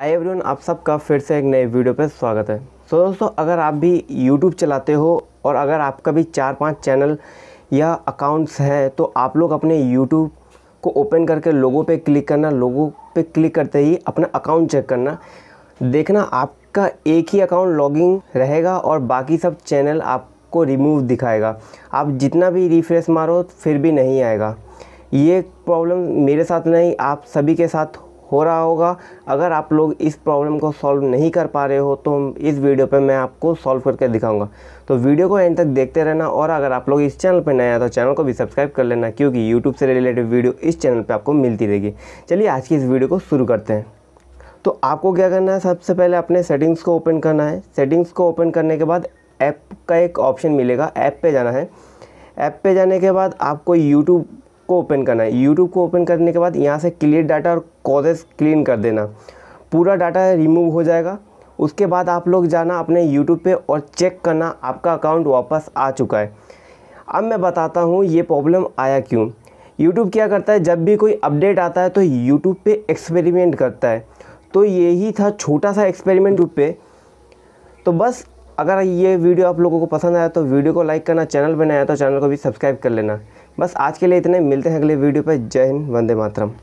hi everyone आप सबका फिर से एक नए वीडियो पर स्वागत है सो so, दोस्तों अगर आप भी यूट्यूब चलाते हो और अगर आपका भी चार पांच चैनल या अकाउंट्स हैं तो आप लोग अपने यूट्यूब को ओपन करके लोगों पे क्लिक करना लोगों पे क्लिक करते ही अपना अकाउंट चेक करना देखना आपका एक ही अकाउंट लॉगिंग रहेगा और बाकी सब चैनल आपको रिमूव दिखाएगा आप जितना भी रिफ्रेश मारो फिर भी नहीं आएगा ये प्रॉब्लम मेरे साथ नहीं आप सभी के साथ हो रहा होगा अगर आप लोग इस प्रॉब्लम को सॉल्व नहीं कर पा रहे हो तो इस वीडियो पे मैं आपको सॉल्व करके दिखाऊंगा तो वीडियो को एंड तक देखते रहना और अगर आप लोग इस चैनल पर नए हैं तो चैनल को भी सब्सक्राइब कर लेना क्योंकि यूट्यूब से रिलेटेड वीडियो इस चैनल पर आपको मिलती रहेगी चलिए आज की इस वीडियो को शुरू करते हैं तो आपको क्या करना है सबसे पहले अपने सेटिंग्स को ओपन करना है सेटिंग्स को ओपन करने के बाद ऐप का एक ऑप्शन मिलेगा ऐप पे जाना है ऐप पे जाने के बाद आपको यूट्यूब को ओपन करना है यूट्यूब को ओपन करने के बाद यहाँ से क्लियर डाटा और कॉजेस क्लीन कर देना पूरा डाटा रिमूव हो जाएगा उसके बाद आप लोग जाना अपने यूट्यूब पे और चेक करना आपका अकाउंट वापस आ चुका है अब मैं बताता हूँ ये प्रॉब्लम आया क्यों यूट्यूब क्या करता है जब भी कोई अपडेट आता है तो यूट्यूब पे एक्सपेरिमेंट करता है तो यही था छोटा सा एक्सपेरिमेंट यूट्यूब पे तो बस अगर ये वीडियो आप लोगों को पसंद आया तो वीडियो को लाइक करना चैनल पर नया तो चैनल को भी सब्सक्राइब कर लेना बस आज के लिए इतने मिलते हैं अगले वीडियो पर जय हिंद वंदे मातरम